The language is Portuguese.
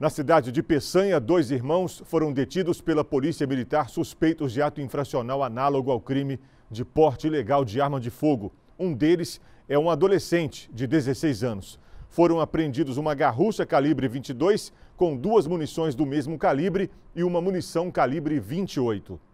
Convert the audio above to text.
Na cidade de Peçanha, dois irmãos foram detidos pela Polícia Militar suspeitos de ato infracional análogo ao crime de porte ilegal de arma de fogo. Um deles é um adolescente de 16 anos. Foram apreendidos uma garrucha calibre 22 com duas munições do mesmo calibre e uma munição calibre 28.